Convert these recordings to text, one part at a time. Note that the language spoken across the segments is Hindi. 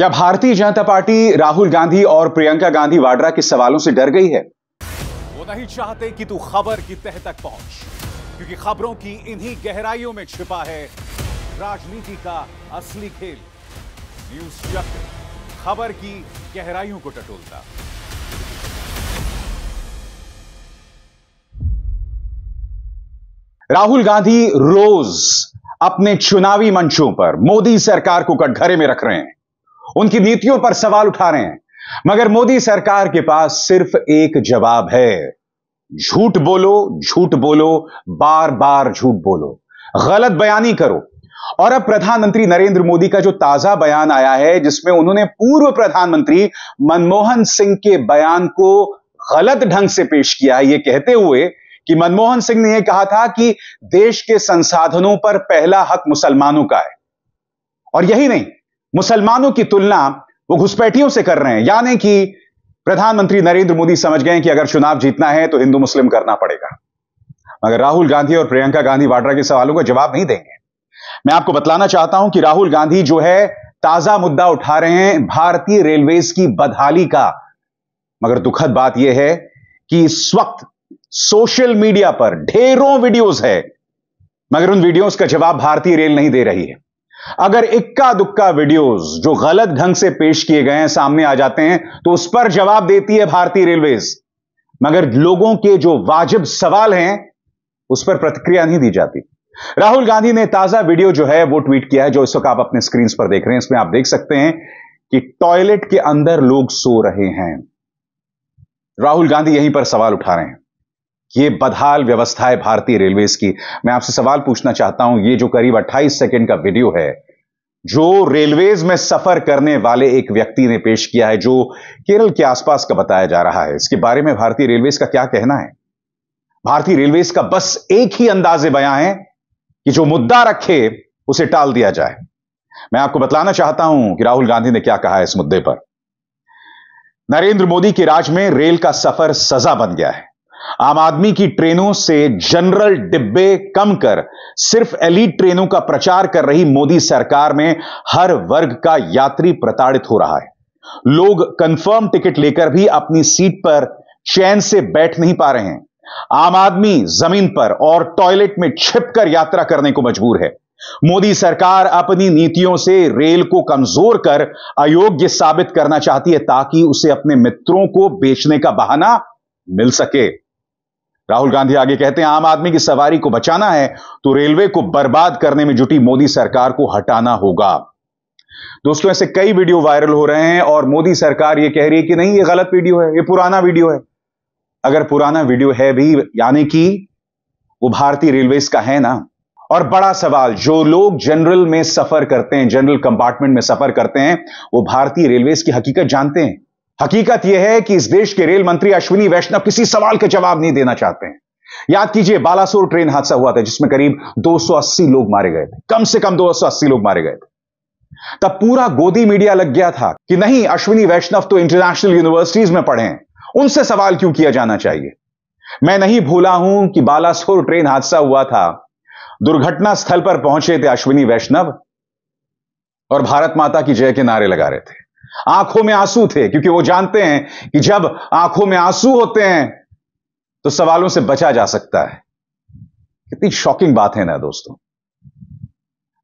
क्या भारतीय जनता पार्टी राहुल गांधी और प्रियंका गांधी वाड्रा के सवालों से डर गई है वो नहीं चाहते कि तू खबर की तह तक पहुंच क्योंकि खबरों की इन्हीं गहराइयों में छिपा है राजनीति का असली खेल न्यूज चक्र खबर की गहराइयों को टटोलता राहुल गांधी रोज अपने चुनावी मंचों पर मोदी सरकार को कटघरे में रख रहे हैं उनकी नीतियों पर सवाल उठा रहे हैं मगर मोदी सरकार के पास सिर्फ एक जवाब है झूठ बोलो झूठ बोलो बार बार झूठ बोलो गलत बयानी करो और अब प्रधानमंत्री नरेंद्र मोदी का जो ताजा बयान आया है जिसमें उन्होंने पूर्व प्रधानमंत्री मनमोहन सिंह के बयान को गलत ढंग से पेश किया है यह कहते हुए कि मनमोहन सिंह ने यह कहा था कि देश के संसाधनों पर पहला हक मुसलमानों का है और यही नहीं मुसलमानों की तुलना वो घुसपैठियों से कर रहे हैं यानी कि प्रधानमंत्री नरेंद्र मोदी समझ गए कि अगर चुनाव जीतना है तो हिंदू मुस्लिम करना पड़ेगा मगर राहुल गांधी और प्रियंका गांधी वाड्रा के सवालों का जवाब नहीं देंगे मैं आपको बतलाना चाहता हूं कि राहुल गांधी जो है ताजा मुद्दा उठा रहे हैं भारतीय रेलवेज की बदहाली का मगर दुखद बात यह है कि इस वक्त सोशल मीडिया पर ढेरों वीडियोस है मगर उन वीडियोस का जवाब भारतीय रेल नहीं दे रही है अगर इक्का दुक्का वीडियोस जो गलत ढंग से पेश किए गए हैं सामने आ जाते हैं तो उस पर जवाब देती है भारतीय रेलवेज मगर लोगों के जो वाजिब सवाल हैं उस पर प्रतिक्रिया नहीं दी जाती राहुल गांधी ने ताजा वीडियो जो है वो ट्वीट किया है जो इस वक्त आप अपने स्क्रीन पर देख रहे हैं इसमें आप देख सकते हैं कि टॉयलेट के अंदर लोग सो रहे हैं राहुल गांधी यहीं पर सवाल उठा रहे हैं ये बदहाल व्यवस्था है भारतीय रेलवेज की मैं आपसे सवाल पूछना चाहता हूं ये जो करीब 28 सेकंड का वीडियो है जो रेलवेज में सफर करने वाले एक व्यक्ति ने पेश किया है जो केरल के आसपास का बताया जा रहा है इसके बारे में भारतीय रेलवेज का क्या कहना है भारतीय रेलवेज का बस एक ही अंदाजे बयां है कि जो मुद्दा रखे उसे टाल दिया जाए मैं आपको बतलाना चाहता हूं कि राहुल गांधी ने क्या कहा है इस मुद्दे पर नरेंद्र मोदी के राज में रेल का सफर सजा बन गया है आम आदमी की ट्रेनों से जनरल डिब्बे कम कर सिर्फ एलिट ट्रेनों का प्रचार कर रही मोदी सरकार में हर वर्ग का यात्री प्रताड़ित हो रहा है लोग कंफर्म टिकट लेकर भी अपनी सीट पर चैन से बैठ नहीं पा रहे हैं आम आदमी जमीन पर और टॉयलेट में छिपकर यात्रा करने को मजबूर है मोदी सरकार अपनी नीतियों से रेल को कमजोर कर अयोग्य साबित करना चाहती है ताकि उसे अपने मित्रों को बेचने का बहाना मिल सके राहुल गांधी आगे कहते हैं आम आदमी की सवारी को बचाना है तो रेलवे को बर्बाद करने में जुटी मोदी सरकार को हटाना होगा दोस्तों ऐसे कई वीडियो वायरल हो रहे हैं और मोदी सरकार ये कह रही है कि नहीं ये गलत वीडियो है ये पुराना वीडियो है अगर पुराना वीडियो है भी यानी कि वो भारतीय रेलवेज का है ना और बड़ा सवाल जो लोग जनरल में सफर करते हैं जनरल कंपार्टमेंट में सफर करते हैं वो भारतीय रेलवेज की हकीकत जानते हैं हकीकत यह है कि इस देश के रेल मंत्री अश्विनी वैष्णव किसी सवाल का जवाब नहीं देना चाहते हैं याद कीजिए बालासोर ट्रेन हादसा हुआ था जिसमें करीब 280 लोग मारे गए थे कम से कम 280 लोग मारे गए थे तब पूरा गोदी मीडिया लग गया था कि नहीं अश्विनी वैष्णव तो इंटरनेशनल यूनिवर्सिटीज में पढ़े हैं उनसे सवाल क्यों किया जाना चाहिए मैं नहीं भूला हूं कि बालासोर ट्रेन हादसा हुआ था दुर्घटना स्थल पर पहुंचे थे अश्विनी वैष्णव और भारत माता की जय के नारे लगा रहे थे आंखों में आंसू थे क्योंकि वो जानते हैं कि जब आंखों में आंसू होते हैं तो सवालों से बचा जा सकता है कितनी शॉकिंग बात है ना दोस्तों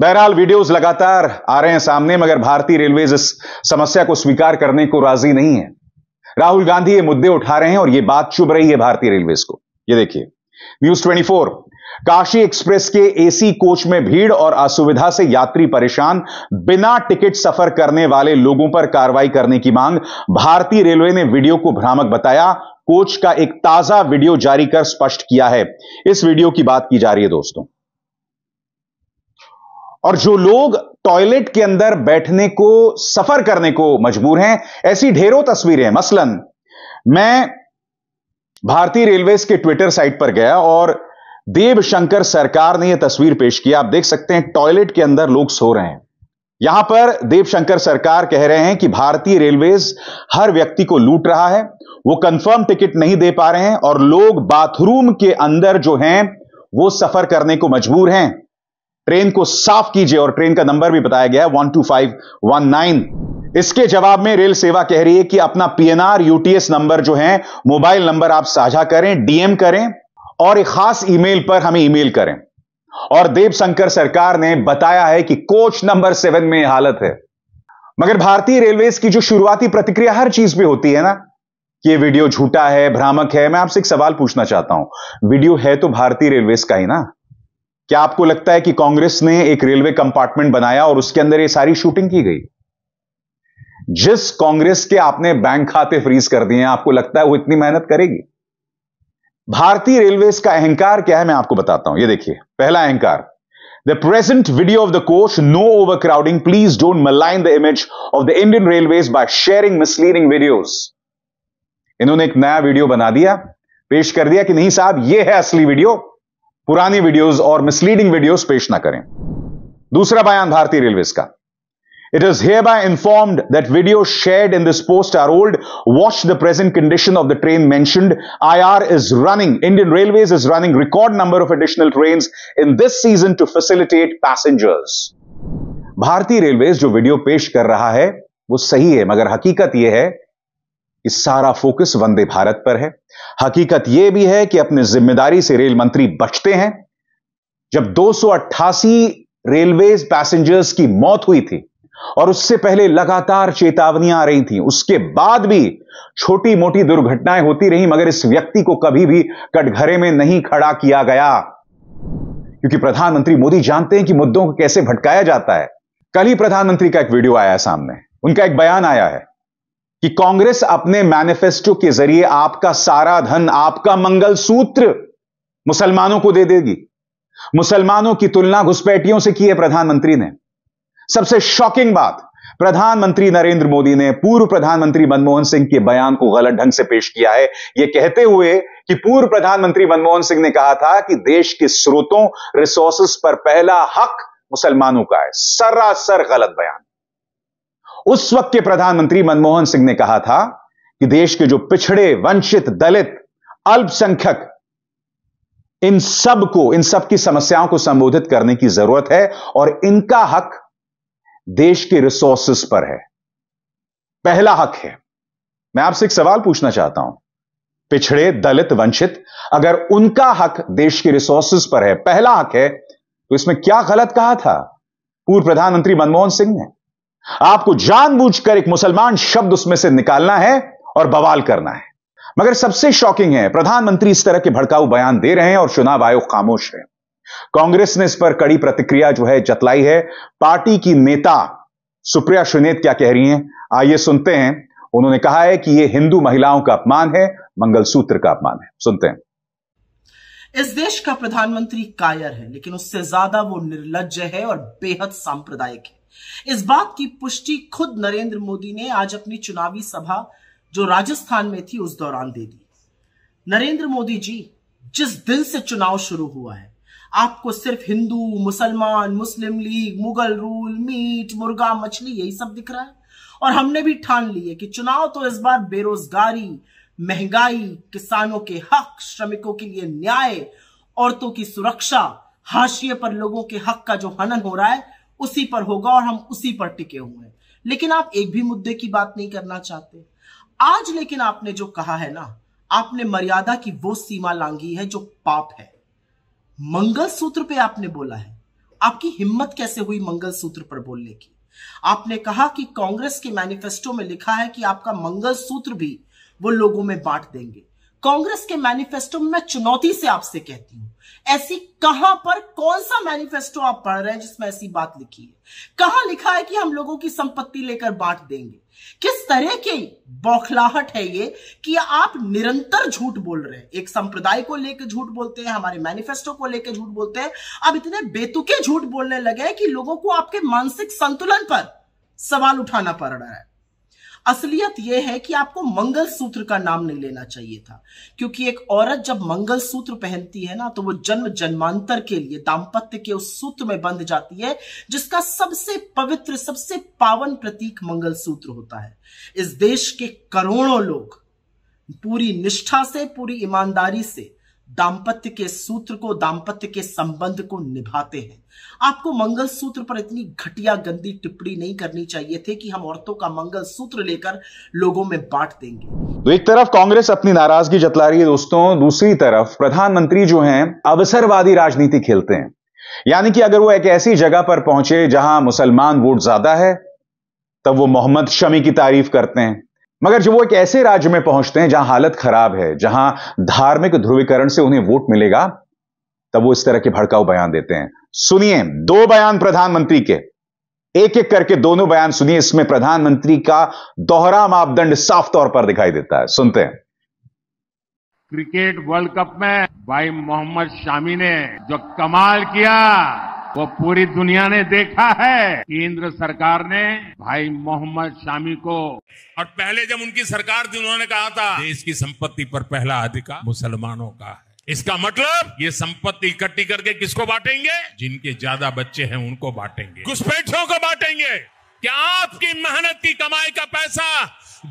बहरहाल वीडियोस लगातार आ रहे हैं सामने मगर भारतीय रेलवे इस समस्या को स्वीकार करने को राजी नहीं है राहुल गांधी ये मुद्दे उठा रहे हैं और ये बात चुभ रही है भारतीय रेलवे को ये देखिए न्यूज ट्वेंटी काशी एक्सप्रेस के एसी कोच में भीड़ और असुविधा से यात्री परेशान बिना टिकट सफर करने वाले लोगों पर कार्रवाई करने की मांग भारतीय रेलवे ने वीडियो को भ्रामक बताया कोच का एक ताजा वीडियो जारी कर स्पष्ट किया है इस वीडियो की बात की जा रही है दोस्तों और जो लोग टॉयलेट के अंदर बैठने को सफर करने को मजबूर हैं ऐसी ढेरों तस्वीरें मसलन मैं भारतीय रेलवे के ट्विटर साइट पर गया और देवशंकर सरकार ने यह तस्वीर पेश किया आप देख सकते हैं टॉयलेट के अंदर लोग सो रहे हैं यहां पर देवशंकर सरकार कह रहे हैं कि भारतीय रेलवेज हर व्यक्ति को लूट रहा है वो कंफर्म टिकट नहीं दे पा रहे हैं और लोग बाथरूम के अंदर जो हैं वो सफर करने को मजबूर हैं ट्रेन को साफ कीजिए और ट्रेन का नंबर भी बताया गया है one two five one nine इसके जवाब में रेल सेवा कह रही है कि अपना पीएनआर यूटीएस नंबर जो है मोबाइल नंबर आप साझा करें डीएम करें और एक खास ईमेल पर हमें ईमेल करें और देवशंकर सरकार ने बताया है कि कोच नंबर सेवन में हालत है मगर भारतीय रेलवे की जो शुरुआती प्रतिक्रिया हर चीज पे होती है ना कि ये वीडियो झूठा है भ्रामक है मैं आपसे एक सवाल पूछना चाहता हूं वीडियो है तो भारतीय रेलवे का ही ना क्या आपको लगता है कि कांग्रेस ने एक रेलवे कंपार्टमेंट बनाया और उसके अंदर ये सारी शूटिंग की गई जिस कांग्रेस के आपने बैंक खाते फ्रीज कर दिए आपको लगता है वो इतनी मेहनत करेगी भारतीय रेलवेज का अहंकार क्या है मैं आपको बताता हूं ये देखिए पहला अहंकार the present video of the the no overcrowding please don't malign the image of the Indian railway by sharing misleading videos इन्होंने एक नया वीडियो बना दिया पेश कर दिया कि नहीं साहब ये है असली वीडियो पुरानी वीडियोस और मिसलीडिंग वीडियोस पेश ना करें दूसरा बयान भारतीय रेलवेज का It is hereby informed that videos shared in this post are old. Watch the present condition of the train mentioned. IR is running, Indian Railways is running record number of additional trains in this season to facilitate passengers. भारतीय रेलवेज जो वीडियो पेश कर रहा है वो सही है मगर हकीकत यह है कि सारा फोकस वंदे भारत पर है हकीकत यह भी है कि अपनी जिम्मेदारी से रेल मंत्री बचते हैं जब 288 रेलवे पैसेंजर्स की मौत हुई थी और उससे पहले लगातार चेतावनियां आ रही थी उसके बाद भी छोटी मोटी दुर्घटनाएं होती रही मगर इस व्यक्ति को कभी भी कटघरे में नहीं खड़ा किया गया क्योंकि प्रधानमंत्री मोदी जानते हैं कि मुद्दों को कैसे भटकाया जाता है कल ही प्रधानमंत्री का एक वीडियो आया सामने उनका एक बयान आया है कि कांग्रेस अपने मैनिफेस्टो के जरिए आपका सारा धन आपका मंगल सूत्र मुसलमानों को दे देगी मुसलमानों की तुलना घुसपैठियों से की है प्रधानमंत्री ने सबसे शॉकिंग बात प्रधानमंत्री नरेंद्र मोदी ने पूर्व प्रधानमंत्री मनमोहन सिंह के बयान को गलत ढंग से पेश किया है यह कहते हुए कि पूर्व प्रधानमंत्री मनमोहन सिंह ने कहा था कि देश के स्रोतों रिसोर्सेस पर पहला हक मुसलमानों का है सरासर गलत बयान उस वक्त के प्रधानमंत्री मनमोहन सिंह ने कहा था कि देश के जो पिछड़े वंचित दलित अल्पसंख्यक इन सबको इन सबकी समस्याओं को संबोधित करने की जरूरत है और इनका हक देश के रिसोर्सेस पर है पहला हक है मैं आपसे एक सवाल पूछना चाहता हूं पिछड़े दलित वंचित अगर उनका हक देश के रिसोर्सेस पर है पहला हक है तो इसमें क्या गलत कहा था पूर्व प्रधानमंत्री मनमोहन सिंह ने आपको जानबूझकर एक मुसलमान शब्द उसमें से निकालना है और बवाल करना है मगर सबसे शॉकिंग है प्रधानमंत्री इस तरह के भड़काऊ बयान दे रहे हैं और चुनाव आयोग खामोश है कांग्रेस ने इस पर कड़ी प्रतिक्रिया जो है जतलाई है पार्टी की नेता सुप्रिया सुनेत क्या कह रही हैं आइए सुनते हैं उन्होंने कहा है कि यह हिंदू महिलाओं का अपमान है मंगलसूत्र का अपमान है सुनते हैं इस देश का प्रधानमंत्री कायर है लेकिन उससे ज्यादा वो निर्लज है और बेहद सांप्रदायिक है इस बात की पुष्टि खुद नरेंद्र मोदी ने आज अपनी चुनावी सभा जो राजस्थान में थी उस दौरान दे दी नरेंद्र मोदी जी जिस दिन से चुनाव शुरू हुआ है आपको सिर्फ हिंदू मुसलमान मुस्लिम लीग मुगल रूल मीट मुर्गा मछली यही सब दिख रहा है और हमने भी ठान लिए कि चुनाव तो इस बार बेरोजगारी महंगाई किसानों के हक श्रमिकों के लिए न्याय औरतों की सुरक्षा हाशिए पर लोगों के हक का जो हनन हो रहा है उसी पर होगा और हम उसी पर टिके हुए हैं लेकिन आप एक भी मुद्दे की बात नहीं करना चाहते आज लेकिन आपने जो कहा है ना आपने मर्यादा की वो सीमा लांगी है जो पाप है मंगल सूत्र पे आपने बोला है आपकी हिम्मत कैसे हुई मंगल सूत्र पर बोलने की आपने कहा कि कांग्रेस के मैनिफेस्टो में लिखा है कि आपका मंगल सूत्र भी वो लोगों में बांट देंगे कांग्रेस के मैनिफेस्टो में मैं चुनौती से आपसे कहती हूं ऐसी कहां पर कौन सा मैनिफेस्टो आप पढ़ रहे हैं जिसमें ऐसी बात लिखी है कहां लिखा है कि हम लोगों की संपत्ति लेकर बांट देंगे किस तरह की बौखलाहट है ये कि आप निरंतर झूठ बोल रहे हैं एक संप्रदाय को लेकर झूठ बोलते हैं हमारे मैनिफेस्टो को लेकर झूठ बोलते हैं अब इतने बेतुके झूठ बोलने लगे हैं कि लोगों को आपके मानसिक संतुलन पर सवाल उठाना पड़ रहा है असलियत यह है कि आपको मंगल सूत्र का नाम नहीं लेना चाहिए था क्योंकि एक औरत जब मंगल सूत्र पहनती है ना तो वो जन्म जन्मांतर के लिए दाम्पत्य के उस सूत्र में बंध जाती है जिसका सबसे पवित्र सबसे पावन प्रतीक मंगल सूत्र होता है इस देश के करोड़ों लोग पूरी निष्ठा से पूरी ईमानदारी से दाम्पत्य के सूत्र को दाम्पत्य के संबंध को निभाते हैं आपको मंगल सूत्र पर इतनी घटिया गंदी टिप्पणी नहीं करनी चाहिए थी कि हम औरतों का मंगल सूत्र लेकर लोगों में बांट देंगे तो एक तरफ कांग्रेस अपनी नाराजगी जतला रही है दोस्तों दूसरी तरफ प्रधानमंत्री जो हैं अवसरवादी राजनीति खेलते हैं यानी कि अगर वो एक ऐसी जगह पर पहुंचे जहां मुसलमान वोट ज्यादा है तब वो मोहम्मद शमी की तारीफ करते हैं मगर जब वो एक ऐसे राज्य में पहुंचते हैं जहां हालत खराब है जहां धार्मिक ध्रुवीकरण से उन्हें वोट मिलेगा तब वो इस तरह के भड़काऊ बयान देते हैं सुनिए दो बयान प्रधानमंत्री के एक एक करके दोनों बयान सुनिए इसमें प्रधानमंत्री का दोहरा मापदंड साफ तौर पर दिखाई देता है सुनते हैं क्रिकेट वर्ल्ड कप में भाई मोहम्मद शामी ने जो कमाल किया वो पूरी दुनिया ने देखा है केंद्र सरकार ने भाई मोहम्मद शामी को और पहले जब उनकी सरकार थी उन्होंने कहा था देश की संपत्ति पर पहला अधिकार मुसलमानों का है इसका मतलब ये संपत्ति इकट्ठी करके किसको बांटेंगे जिनके ज्यादा बच्चे हैं उनको बांटेंगे घुसपैठियों को बांटेंगे क्या आपकी मेहनत की कमाई का पैसा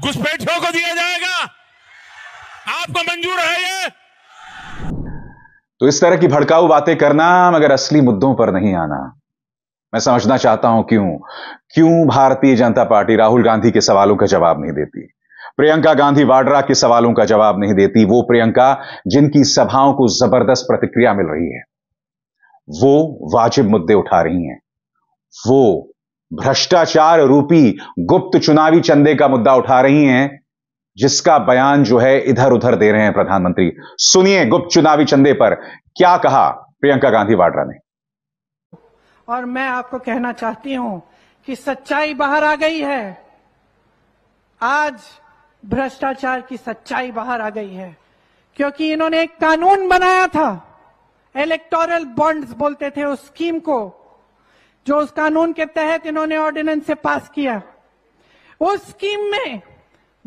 घुसपैठियों को दिया जाएगा आपको मंजूर है ये तो इस तरह की भड़काऊ बातें करना मगर असली मुद्दों पर नहीं आना मैं समझना चाहता हूं क्यों क्यों भारतीय जनता पार्टी राहुल गांधी के सवालों का जवाब नहीं देती प्रियंका गांधी वाड्रा के सवालों का जवाब नहीं देती वो प्रियंका जिनकी सभाओं को जबरदस्त प्रतिक्रिया मिल रही है वो वाजिब मुद्दे उठा रही हैं वो भ्रष्टाचार रूपी गुप्त चुनावी चंदे का मुद्दा उठा रही हैं जिसका बयान जो है इधर उधर दे रहे हैं प्रधानमंत्री सुनिए गुप्त चुनावी चंदे पर क्या कहा प्रियंका गांधी वाड्रा ने और मैं आपको कहना चाहती हूं कि सच्चाई बाहर आ गई है आज भ्रष्टाचार की सच्चाई बाहर आ गई है क्योंकि इन्होंने एक कानून बनाया था इलेक्टोरल बॉन्ड्स बोलते थे उस स्कीम को जो उस कानून के तहत इन्होंने ऑर्डिनेंस से पास किया उस स्कीम में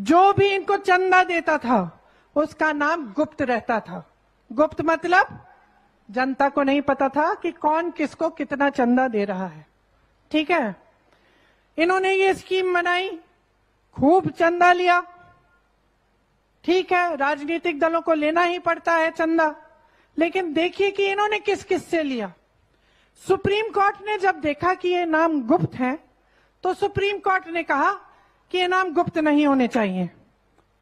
जो भी इनको चंदा देता था उसका नाम गुप्त रहता था गुप्त मतलब जनता को नहीं पता था कि कौन किसको कितना चंदा दे रहा है ठीक है इन्होंने ये स्कीम बनाई खूब चंदा लिया ठीक है राजनीतिक दलों को लेना ही पड़ता है चंदा लेकिन देखिए कि इन्होंने किस किस से लिया सुप्रीम कोर्ट ने जब देखा कि ये नाम गुप्त हैं, तो सुप्रीम कोर्ट ने कहा ये नाम गुप्त नहीं होने चाहिए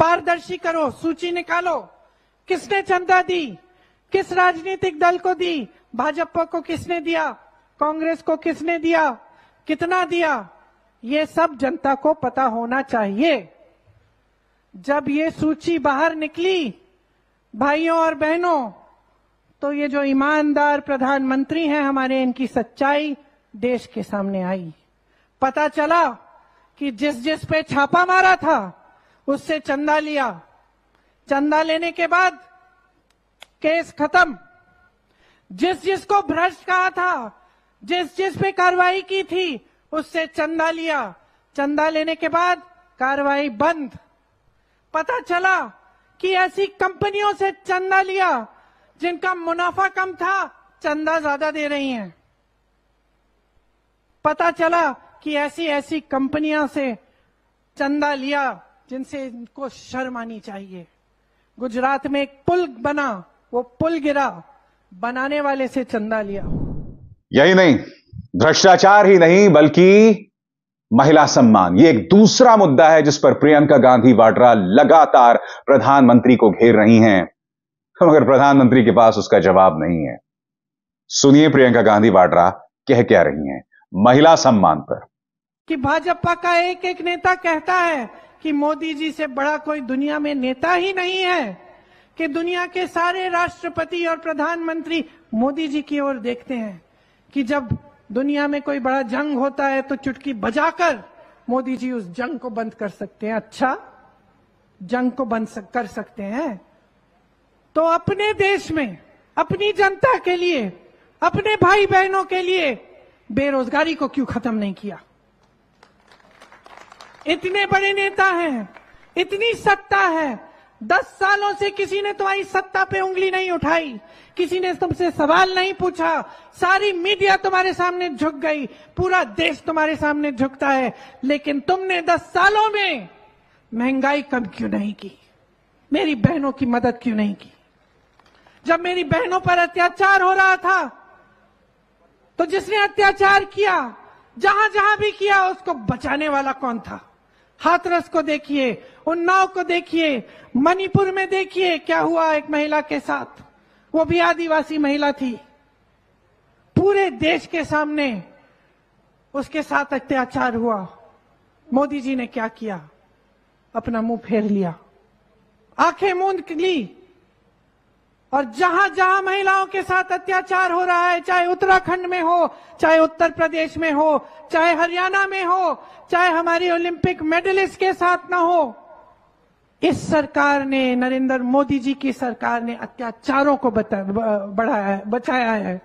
पारदर्शी करो सूची निकालो किसने चंदा दी किस राजनीतिक दल को दी भाजपा को किसने दिया कांग्रेस को किसने दिया कितना दिया ये सब जनता को पता होना चाहिए जब ये सूची बाहर निकली भाइयों और बहनों तो ये जो ईमानदार प्रधानमंत्री हैं हमारे इनकी सच्चाई देश के सामने आई पता चला कि जिस जिस पे छापा मारा था उससे चंदा लिया चंदा लेने के बाद केस खत्म जिस जिस को भ्रष्ट कहा था जिस जिस पे कार्रवाई की थी उससे चंदा लिया चंदा लेने के बाद कार्रवाई बंद पता चला कि ऐसी कंपनियों से चंदा लिया जिनका मुनाफा कम था चंदा ज्यादा दे रही हैं। पता चला कि ऐसी ऐसी कंपनियां से चंदा लिया जिनसे इनको शर्म आनी चाहिए गुजरात में एक पुल बना वो पुल गिरा बनाने वाले से चंदा लिया यही नहीं भ्रष्टाचार ही नहीं बल्कि महिला सम्मान ये एक दूसरा मुद्दा है जिस पर प्रियंका गांधी वाड्रा लगातार प्रधानमंत्री को घेर रही हैं मगर प्रधानमंत्री के पास उसका जवाब नहीं है सुनिए प्रियंका गांधी वाड्रा कह क्या रही हैं महिला सम्मान पर कि भाजपा का एक एक नेता कहता है कि मोदी जी से बड़ा कोई दुनिया में नेता ही नहीं है कि दुनिया के सारे राष्ट्रपति और प्रधानमंत्री मोदी जी की ओर देखते हैं कि जब दुनिया में कोई बड़ा जंग होता है तो चुटकी बजाकर मोदी जी उस जंग को बंद कर सकते हैं अच्छा जंग को बंद सक, कर सकते हैं तो अपने देश में अपनी जनता के लिए अपने भाई बहनों के लिए बेरोजगारी को क्यों खत्म नहीं किया इतने बड़े नेता हैं इतनी सत्ता है दस सालों से किसी ने तुम्हारी तो सत्ता पे उंगली नहीं उठाई किसी ने तुमसे सवाल नहीं पूछा सारी मीडिया तुम्हारे सामने झुक गई पूरा देश तुम्हारे सामने झुकता है लेकिन तुमने दस सालों में महंगाई कम क्यों नहीं की मेरी बहनों की मदद क्यों नहीं की जब मेरी बहनों पर अत्याचार हो रहा था तो जिसने अत्याचार किया जहां जहां भी किया उसको बचाने वाला कौन था हाथरस को देखिए उन्नाव को देखिए मणिपुर में देखिए क्या हुआ एक महिला के साथ वो भी आदिवासी महिला थी पूरे देश के सामने उसके साथ अत्याचार हुआ मोदी जी ने क्या किया अपना मुंह फेर लिया आंखें मूंद ली और जहां जहां महिलाओं के साथ अत्याचार हो रहा है चाहे उत्तराखंड में हो चाहे उत्तर प्रदेश में हो चाहे हरियाणा में हो चाहे हमारी ओलंपिक मेडलिस्ट के साथ ना हो इस सरकार ने नरेंद्र मोदी जी की सरकार ने अत्याचारों को बढ़ाया है बचाया है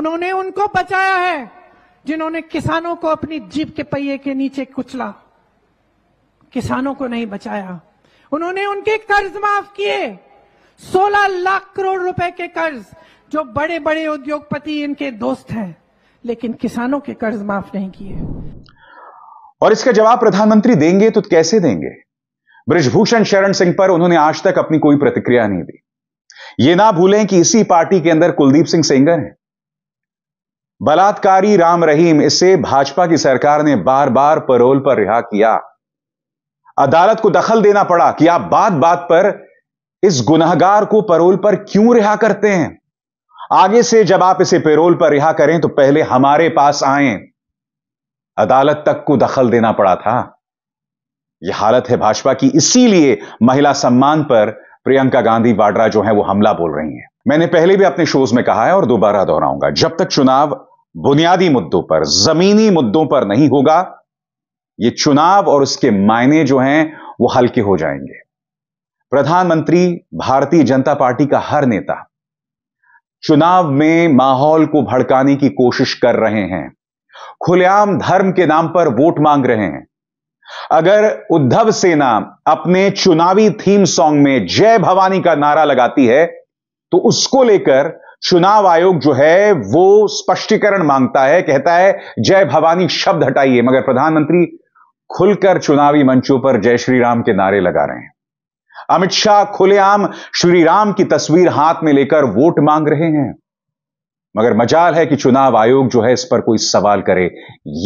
उन्होंने उनको बचाया है जिन्होंने किसानों को अपनी जीप के पहिए के नीचे कुचला किसानों को नहीं बचाया उन्होंने उनके कर्ज माफ किए 16 लाख करोड़ रुपए के कर्ज जो बड़े बड़े उद्योगपति इनके दोस्त हैं लेकिन किसानों के कर्ज माफ नहीं किए और इसका जवाब प्रधानमंत्री देंगे तो कैसे देंगे ब्रजभूषण शरण सिंह पर उन्होंने आज तक अपनी कोई प्रतिक्रिया नहीं दी यह ना भूलें कि इसी पार्टी के अंदर कुलदीप सिंह सेंगर हैं बलात्कारी राम रहीम इसे भाजपा की सरकार ने बार बार परोल पर रिहा किया अदालत को दखल देना पड़ा कि आप बात बात पर इस गुनाहगार को पैरोल पर क्यों रिहा करते हैं आगे से जब आप इसे पैरोल पर रिहा करें तो पहले हमारे पास आए अदालत तक को दखल देना पड़ा था यह हालत है भाजपा की इसीलिए महिला सम्मान पर प्रियंका गांधी वाड्रा जो है वो हमला बोल रही हैं मैंने पहले भी अपने शोज में कहा है और दोबारा दोहराऊंगा जब तक चुनाव बुनियादी मुद्दों पर जमीनी मुद्दों पर नहीं होगा ये चुनाव और उसके मायने जो हैं वो हल्के हो जाएंगे प्रधानमंत्री भारतीय जनता पार्टी का हर नेता चुनाव में माहौल को भड़काने की कोशिश कर रहे हैं खुलेआम धर्म के नाम पर वोट मांग रहे हैं अगर उद्धव सेना अपने चुनावी थीम सॉन्ग में जय भवानी का नारा लगाती है तो उसको लेकर चुनाव आयोग जो है वो स्पष्टीकरण मांगता है कहता है जय भवानी शब्द हटाइए मगर प्रधानमंत्री खुलकर चुनावी मंचों पर जय श्री राम के नारे लगा रहे हैं अमित शाह खुलेआम श्री राम की तस्वीर हाथ में लेकर वोट मांग रहे हैं मगर मजाल है कि चुनाव आयोग जो है इस पर कोई सवाल करे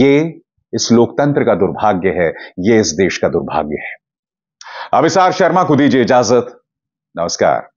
ये इस लोकतंत्र का दुर्भाग्य है ये इस देश का दुर्भाग्य है अभिसार शर्मा को दीजिए इजाजत नमस्कार